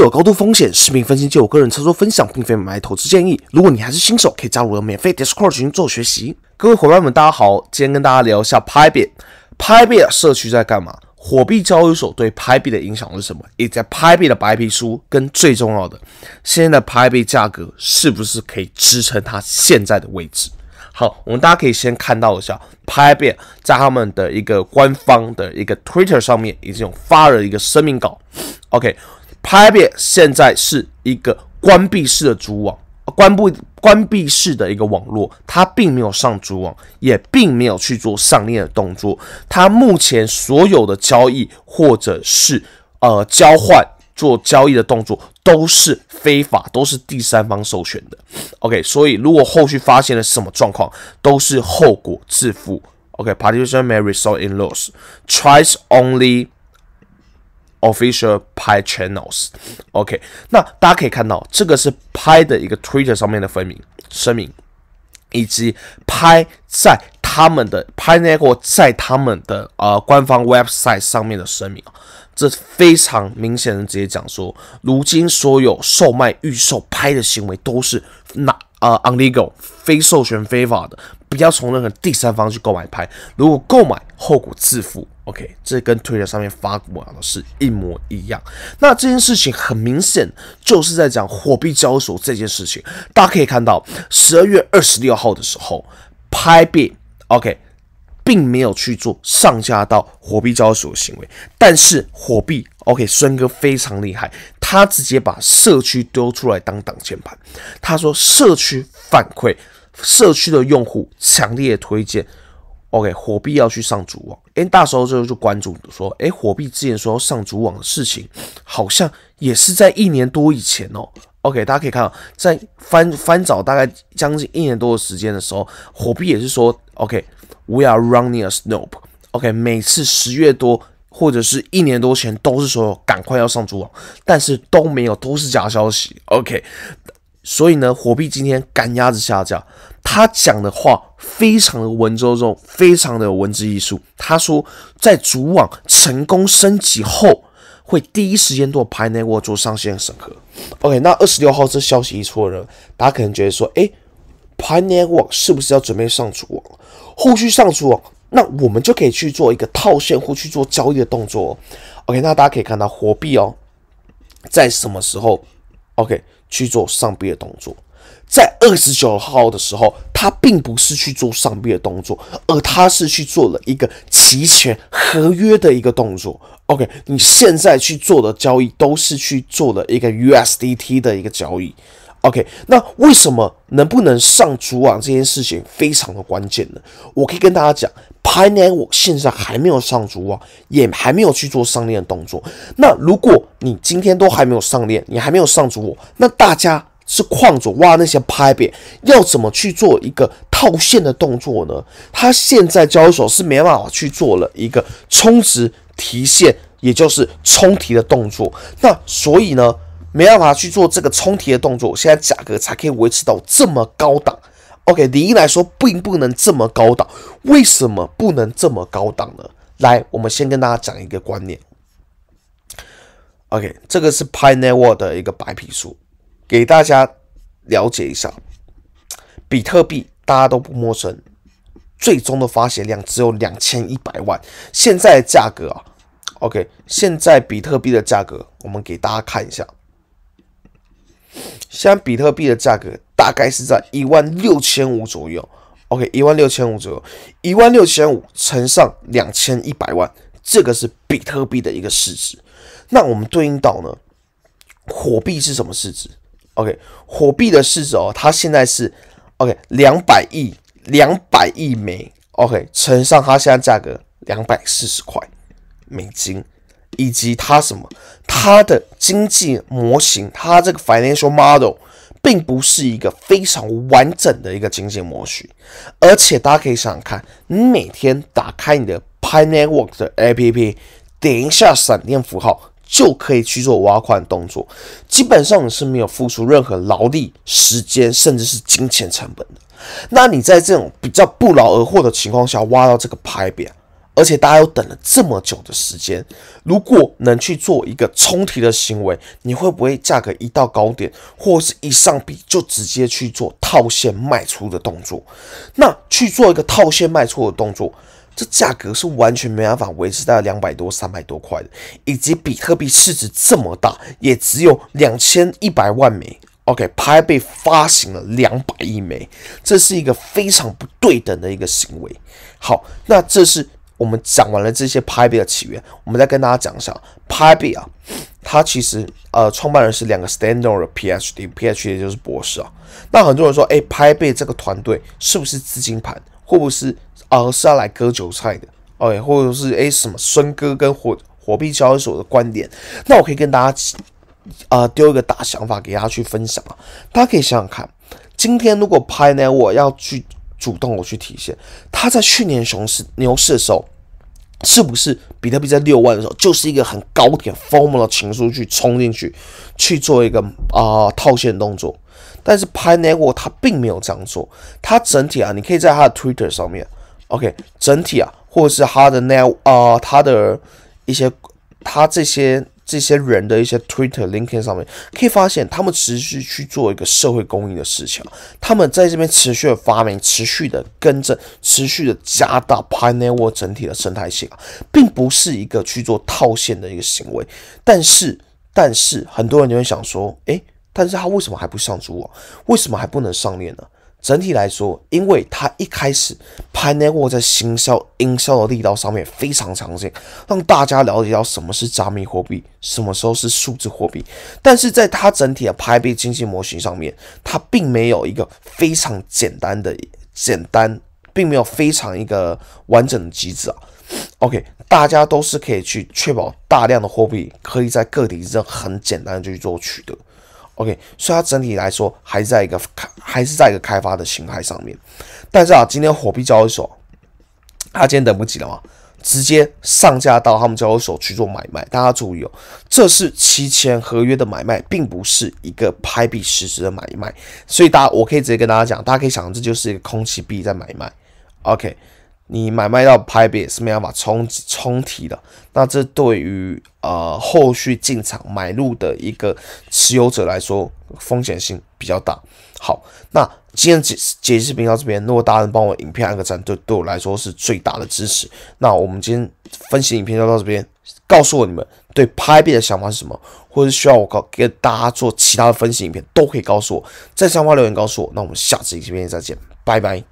有高度风险，视频分析就我个人操作分享，并非买卖投资建议。如果你还是新手，可以加入我的免费 Discord 群做学习。各位伙伴们，大家好，今天跟大家聊一下 PiBit。PiBit 社区在干嘛？货币交易所对 PiBit 的影响是什么？以及 PiBit 的白皮书跟最重要的，现在的 PiBit 价格是不是可以支撑它现在的位置？好，我们大家可以先看到一下 PiBit 在他们的一个官方的一个 Twitter 上面已经发了一个声明稿。OK。p i b a e 现在是一个关闭式的主网，关闭关闭式的一个网络，它并没有上主网，也并没有去做上链的动作。它目前所有的交易或者是呃交换做交易的动作都是非法，都是第三方授权的。OK，所以如果后续发现了什么状况，都是后果自负。o k p a r t i o n may result in loss t r i c e only. Official Pi Channels，OK，那大家可以看到，这个是 Pi 的一个 Twitter 上面的声明声明，以及 Pi 在他们的 Pi Network 在他们的呃官方 website 上面的声明这非常明显的直接讲说，如今所有售卖预售拍的行为都是那啊 o n l e g a l 非授权非法的，不要从任何第三方去购买拍。如果购买，后果自负。OK，这跟 Twitter 上面发的是一模一样。那这件事情很明显就是在讲货币交易所这件事情。大家可以看到，十二月二十六号的时候 p y b OK，并没有去做上架到货币交易所的行为。但是货币 OK 孙哥非常厉害，他直接把社区丢出来当挡箭牌。他说社区反馈，社区的用户强烈推荐。O.K. 火币要去上主网，哎，那时候就就关注说，哎，火币之前说要上主网的事情，好像也是在一年多以前哦。O.K. 大家可以看到，在翻翻找大概将近一年多的时间的时候，火币也是说，O.K. We are running a snob。O.K. 每次十月多或者是一年多前都是说赶快要上主网，但是都没有，都是假消息。O.K. 所以呢，火币今天赶鸭子下架，他讲的话非常的文绉绉，非常的有文字艺术。他说，在主网成功升级后，会第一时间做 Pine Network 上线审核。OK，那二十六号这消息一出来，大家可能觉得说，诶 Pine Network 是不是要准备上主网？后续上主网，那我们就可以去做一个套现或去做交易的动作。OK，那大家可以看到火币哦，在什么时候？OK。去做上臂的动作，在二十九号的时候，他并不是去做上臂的动作，而他是去做了一个期权合约的一个动作。OK，你现在去做的交易都是去做了一个 USDT 的一个交易。OK，那为什么能不能上主网这件事情非常的关键呢？我可以跟大家讲 p i n e t w o r k 现在还没有上主网，也还没有去做上链的动作。那如果你今天都还没有上链，你还没有上主网，那大家是矿主哇？那些 p i n 要怎么去做一个套现的动作呢？他现在交易所是没办法去做了一个充值提现，也就是充提的动作。那所以呢？没办法去做这个冲题的动作，现在价格才可以维持到这么高档。OK，理应来说并不能这么高档，为什么不能这么高档呢？来，我们先跟大家讲一个观念。OK，这个是 Pine Network 的一个白皮书，给大家了解一下。比特币大家都不陌生，最终的发行量只有两千一百万。现在的价格啊，OK，现在比特币的价格，我们给大家看一下。现在比特币的价格大概是在一万六千五左右。OK，一万六千五左右，一万六千五乘上两千一百万，这个是比特币的一个市值。那我们对应到呢，火币是什么市值？OK，火币的市值哦，它现在是 OK 两百亿，两百亿枚。OK，乘上它现在价格两百四十块美金。以及它什么，它的经济模型，它这个 financial model 并不是一个非常完整的一个经济模型。而且大家可以想想看，你每天打开你的 Pine t w o r k 的 A P P，点一下闪电符号就可以去做挖矿动作，基本上你是没有付出任何劳力、时间，甚至是金钱成本的。那你在这种比较不劳而获的情况下挖到这个牌匾。而且大家又等了这么久的时间，如果能去做一个冲提的行为，你会不会价格一到高点，或是一上币就直接去做套现卖出的动作？那去做一个套现卖出的动作，这价格是完全没办法维持在两百多、三百多块的。以及比特币市值这么大，也只有两千一百万枚。OK，拍被发行了两百亿枚，这是一个非常不对等的一个行为。好，那这是。我们讲完了这些 PiB 的起源，我们再跟大家讲一下 PiB 啊，它其实呃，创办人是两个 s t a n d o r d 的 PhD，PhD 就是博士啊。那很多人说，哎，PiB 这个团队是不是资金盘，会不会是啊，是要来割韭菜的？哎，或者是哎，什么孙哥跟火火币交易所的观点？那我可以跟大家啊，丢一个大想法给大家去分享啊。大家可以想想看，今天如果 p i 我要去。主动我去体现，他在去年熊市、牛市的时候，是不是比特币在六万的时候，就是一个很高点疯 l 的情绪去冲进去去做一个啊套现动作？但是 Pine t w o r k 它并没有这样做，它整体啊，你可以在它的 Twitter 上面，OK，整体啊，或者是它的 n now 啊，它的一些，它这些。这些人的一些 Twitter、LinkedIn 上面可以发现，他们持续去做一个社会公益的事情他们在这边持续的发明、持续的跟正、持续的加大 p i n e e r 整体的生态性啊，并不是一个去做套现的一个行为。但是，但是很多人就会想说，诶，但是他为什么还不上主网？为什么还不能上链呢？整体来说，因为它一开始，PayPal 在行销、营销的力道上面非常强劲，让大家了解到什么是加密货币，什么时候是数字货币。但是在它整体的拍币经济模型上面，它并没有一个非常简单的、简单，并没有非常一个完整的机制啊。OK，大家都是可以去确保大量的货币可以在个体之中很简单的就去做取得。OK，所以它整体来说还是在一个开，还是在一个开发的形态上面。但是啊，今天火币交易所，它今天等不及了嘛，直接上架到他们交易所去做买卖。大家注意哦，这是期前合约的买卖，并不是一个拍币实质的买卖。所以大家，我可以直接跟大家讲，大家可以想，这就是一个空气币在买卖。OK。你买卖到拍币也是没办法充充提的，那这对于呃后续进场买入的一个持有者来说风险性比较大。好，那今天解解析视频到这边，如果大家能帮我影片按个赞，对对我来说是最大的支持。那我们今天分析影片就到这边，告诉我你们对拍币的想法是什么，或者需要我告给大家做其他的分析影片都可以告诉我，在下方留言告诉我。那我们下次影片再见，拜拜。